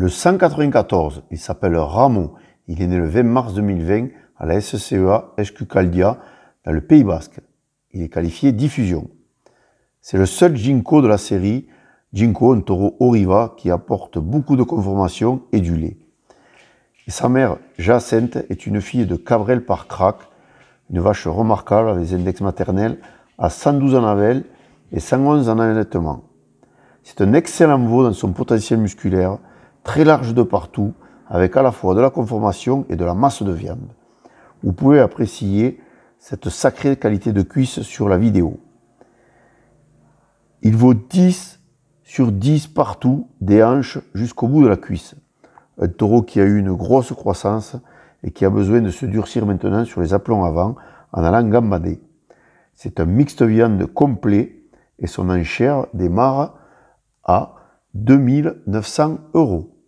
Le 194, il s'appelle Ramon. Il est né le 20 mars 2020 à la SCEA Caldia dans le Pays Basque. Il est qualifié diffusion. C'est le seul ginkgo de la série, Jinko, un taureau oriva qui apporte beaucoup de conformation et du lait. sa mère, Jacinthe, est une fille de Cabrel par Crac, une vache remarquable avec des index maternels à 112 en avel et 111 en allaitement. C'est un excellent veau dans son potentiel musculaire, très large de partout, avec à la fois de la conformation et de la masse de viande. Vous pouvez apprécier cette sacrée qualité de cuisse sur la vidéo. Il vaut 10 sur 10 partout, des hanches jusqu'au bout de la cuisse. Un taureau qui a eu une grosse croissance et qui a besoin de se durcir maintenant sur les aplombs avant en allant gambader. C'est un mixte viande complet et son enchère démarre à deux mille neuf cents euros.